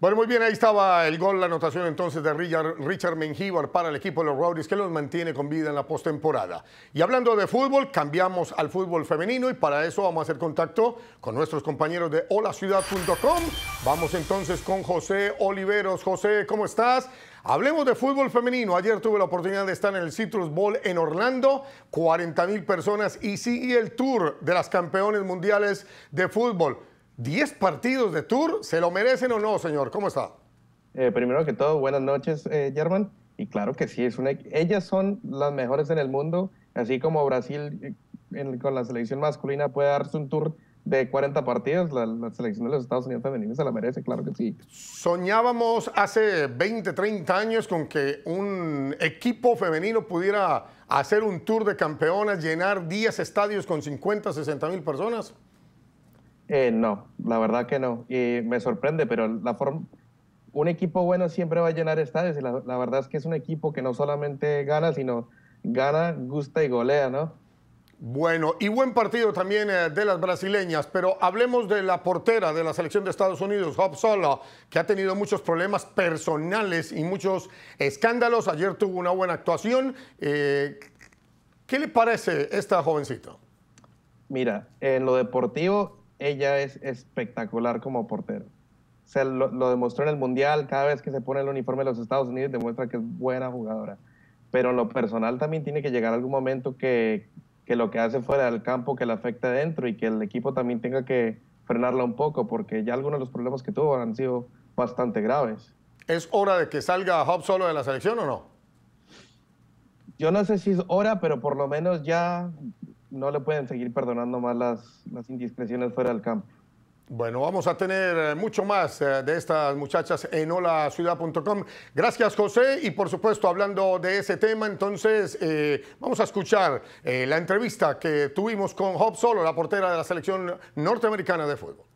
Bueno, muy bien, ahí estaba el gol, la anotación entonces de Richard, Mengíbar para el equipo de los Rowdies que los mantiene con vida en la postemporada. Y hablando de fútbol, cambiamos al fútbol femenino y para eso vamos a hacer contacto con nuestros compañeros de holaciudad.com. Vamos entonces con José Oliveros. José, ¿cómo estás? Hablemos de fútbol femenino. Ayer tuve la oportunidad de estar en el Citrus Bowl en Orlando, 40 mil personas y sigue el tour de las campeones mundiales de fútbol. 10 partidos de tour, ¿se lo merecen o no, señor? ¿Cómo está? Eh, primero que todo, buenas noches, eh, German. Y claro que sí, es una, ellas son las mejores en el mundo, así como Brasil eh, con la selección masculina puede darse un tour de 40 partidos, la, selección de los Estados Unidos femeninos se la merece, claro que sí. Soñábamos hace 20, 30 años con que un equipo femenino pudiera hacer un tour de campeonas, llenar 10 estadios con 50, 60 mil personas. Eh, no, la verdad que no. Y me sorprende, pero la forma, un equipo bueno siempre va a llenar estadios y la, verdad es que es un equipo que no solamente gana, sino gana, gusta y golea, ¿no? Bueno, y buen partido también eh, de las brasileñas, pero hablemos de la portera de la selección de Estados Unidos, Hope Solo, que ha tenido muchos problemas personales y muchos escándalos. Ayer tuvo una buena actuación. Eh, ¿Qué le parece esta jovencita? Mira, en lo deportivo ella es espectacular como portero. se lo, demostró en el Mundial, cada vez que se pone el uniforme de los Estados Unidos demuestra que es buena jugadora. Pero lo personal también tiene que llegar algún momento que, lo que hace fuera del campo, que le afecte dentro y que el equipo también tenga que frenarla un poco, porque ya algunos de los problemas que tuvo han sido bastante graves. ¿Es hora de que salga Hobbs solo de la selección o no? Yo no sé si es hora, pero por lo menos ya no le pueden seguir perdonando más las, indiscreciones fuera del campo. Bueno, vamos a tener eh, mucho más eh, de estas muchachas en holaciudad.com. Gracias, José. Y por supuesto, hablando de ese tema, entonces eh, vamos a escuchar la entrevista que tuvimos con Hope Solo, la portera de la selección norteamericana de fútbol.